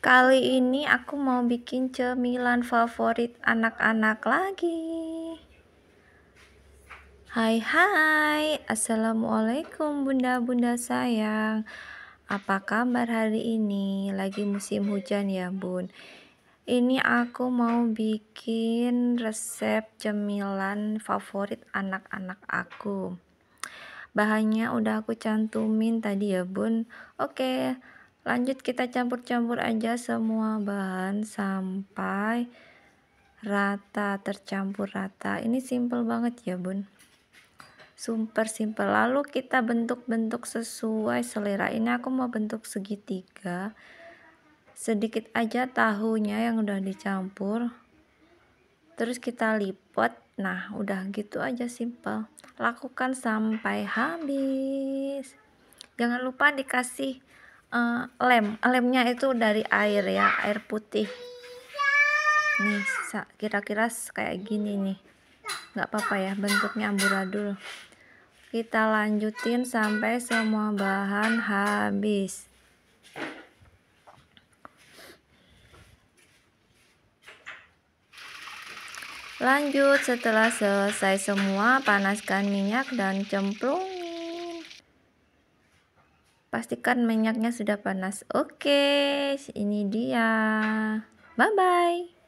Kali ini aku mau bikin cemilan favorit anak-anak lagi. Hai hai, Assalamualaikum bunda-bunda sayang. Apa kabar hari ini? Lagi musim hujan ya bun. Ini aku mau bikin resep cemilan favorit anak-anak aku. Bahannya udah aku cantumin tadi ya bun. Oke. Okay Lanjut kita campur-campur aja semua bahan sampai rata tercampur rata. Ini simple banget ya bun. Super simple. Lalu kita bentuk-bentuk sesuai selera. Ini aku mau bentuk segitiga. Sedikit aja tahunya yang udah dicampur. Terus kita lipat. Nah udah gitu aja simple. Lakukan sampai habis. Jangan lupa dikasih uh, lem lemnya itu dari air ya air putih nih kira-kira kayak gini nih nggak apa-apa ya bentuknya amburadul kita lanjutin sampai semua bahan habis lanjut setelah selesai semua panaskan minyak dan cemplung Pastikan minyaknya sudah panas. Oke, ini dia. Bye-bye.